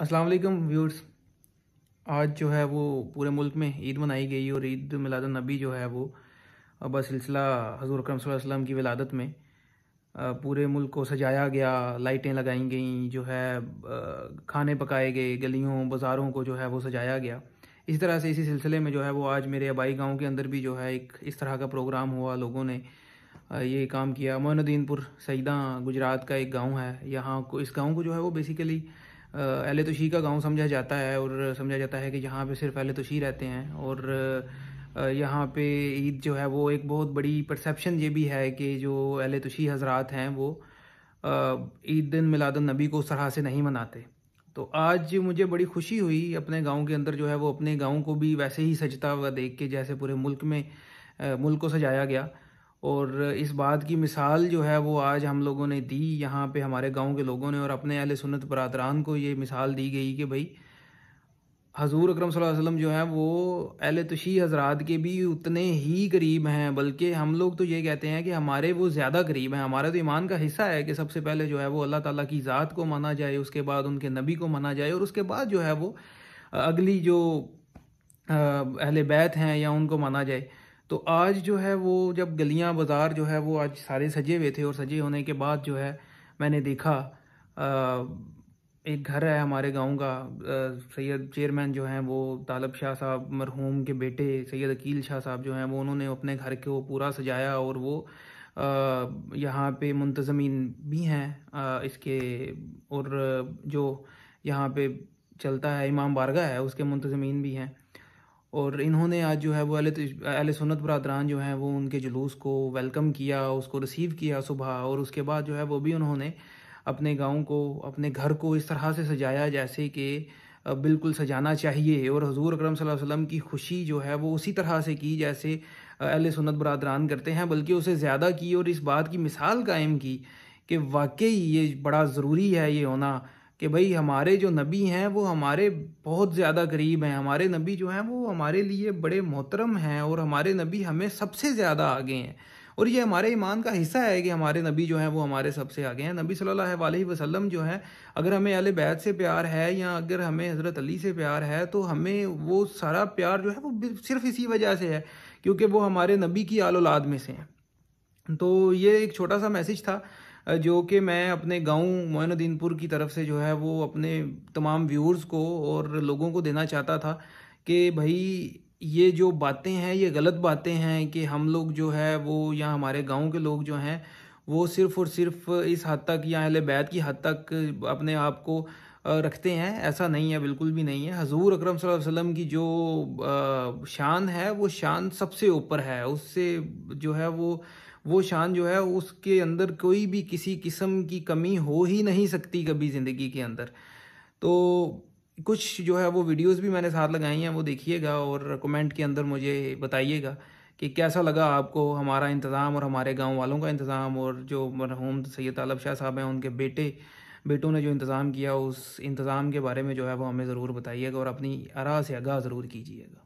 अस्सलाम वालेकुम व्यूअर्स आज जो है वो पूरे मुल्क में ईद मनाई गई और ईद मिलाद नबी जो है वो अब सिलसिला हजूर करम वसल्लम की विलादत में पूरे मुल्क को सजाया गया लाइटें लगाई गई जो है खाने पकाए गए गलियों बाज़ारों को जो है वो सजाया गया इसी तरह से इसी सिलसिले में जो है वो आज मेरे आबाई गाँव के अंदर भी जो है एक इस तरह का प्रोग्राम हुआ लोगों ने ये काम किया मोनुद्दीनपुर सईदा गुजरात का एक गाँव है यहाँ को इस गाँव को जो है वो बेसिकली अहल तोशी का गांव समझा जाता है और समझा जाता है कि यहाँ पे सिर्फ अहल तोशी रहते हैं और यहाँ पे ईद जो है वो एक बहुत बड़ी परसेप्शन ये भी है कि जो अहल तोशी हजरात हैं वो ईद मिलादन नबी को उस तरह से नहीं मनाते तो आज मुझे बड़ी खुशी हुई अपने गांव के अंदर जो है वो अपने गांव को भी वैसे ही सजता हुआ देख के जैसे पूरे मुल्क में मुल्क को सजाया गया और इस बात की मिसाल जो है वो आज हम लोगों ने दी यहाँ पे हमारे गांव के लोगों ने और अपने अहल सुन्नत बरदरान को ये मिसाल दी गई कि भाई हजूर अक्रम वसल्लम जो है वो अहल तशी हजरात के भी उतने ही करीब हैं बल्कि हम लोग तो ये कहते हैं कि हमारे वो ज़्यादा करीब हैं हमारा तो ईमान का हिस्सा है कि सबसे पहले जो है वो अल्लाह ताली की ज़ात को माना जाए उसके बाद उनके नबी को माना जाए और उसके बाद जो है वो अगली जो अहल बैत हैं या उनको माना जाए तो आज जो है वो जब गलियां बाज़ार जो है वो आज सारे सजे हुए थे और सजे होने के बाद जो है मैंने देखा आ, एक घर है हमारे गांव का सैयद चेयरमैन जो हैं वो तालब शाह साहब मरहूम के बेटे सैयद अकील शाह साहब जो हैं वो उन्होंने अपने घर को पूरा सजाया और वो यहाँ पे मुंतज़मीन भी हैं इसके और जो यहाँ पे चलता है इमाम बारगा है उसके मुंतज़मीन भी हैं और इन्होंने आज जो है वो अहल अहल सुन्नत बरदरान जो हैं वो उनके जुलूस को वेलकम किया उसको रिसीव किया सुबह और उसके बाद जो है वो भी उन्होंने अपने गाँव को अपने घर को इस तरह से सजाया जैसे कि बिल्कुल सजाना चाहिए और हजूर अलैहि वसल्लम की खुशी जो है वो उसी तरह से की जैसे अहल सुन्नत बरदरान करते हैं बल्कि उसे ज़्यादा की और इस बात की मिसाल कायम की कि वाकई ये बड़ा ज़रूरी है ये होना कि भाई हमारे जो नबी हैं वो हमारे बहुत ज़्यादा करीब हैं हमारे नबी जो हैं वो हमारे लिए बड़े मोहतरम हैं और हमारे नबी हमें सबसे ज़्यादा आगे हैं और ये हमारे ईमान का हिस्सा है कि हमारे नबी जो हैं वो हमारे सबसे आगे हैं नबी सल्लल्लाहु अलैहि वसल्लम जो हैं अगर हमें अल बैत से प्यार है या अगर हमें हज़रत अली से प्यार है तो हमें वो सारा प्यार जो है वो सिर्फ इसी वजह से है क्योंकि वो हमारे नबी की आल औलाद में से हैं तो ये एक छोटा सा मैसेज था जो कि मैं अपने गांव मोइनुद्दीनपुर की तरफ से जो है वो अपने तमाम व्यूअर्स को और लोगों को देना चाहता था कि भाई ये जो बातें हैं ये गलत बातें हैं कि हम लोग जो है वो या हमारे गांव के लोग जो हैं वो सिर्फ़ और सिर्फ इस हद तक या अहल बैत की हद तक अपने आप को रखते हैं ऐसा नहीं है बिल्कुल भी नहीं है हजूर अक्रम वसल्लम की जो शान है वो शान सबसे ऊपर है उससे जो है वो वो शान जो है उसके अंदर कोई भी किसी किस्म की कमी हो ही नहीं सकती कभी ज़िंदगी के अंदर तो कुछ जो है वो वीडियोस भी मैंने साथ लगाई हैं वो देखिएगा और कमेंट के अंदर मुझे बताइएगा कि कैसा लगा आपको हमारा इंतज़ाम और हमारे गांव वालों का इंतज़ाम और जो मरहूम सैद आलब शाह साहब हैं उनके बेटे बेटों ने जो इंतज़ाम किया उस इंतज़ाम के बारे में जो है वो हमें ज़रूर बताइएगा और अपनी आरा से आगाह ज़रूर कीजिएगा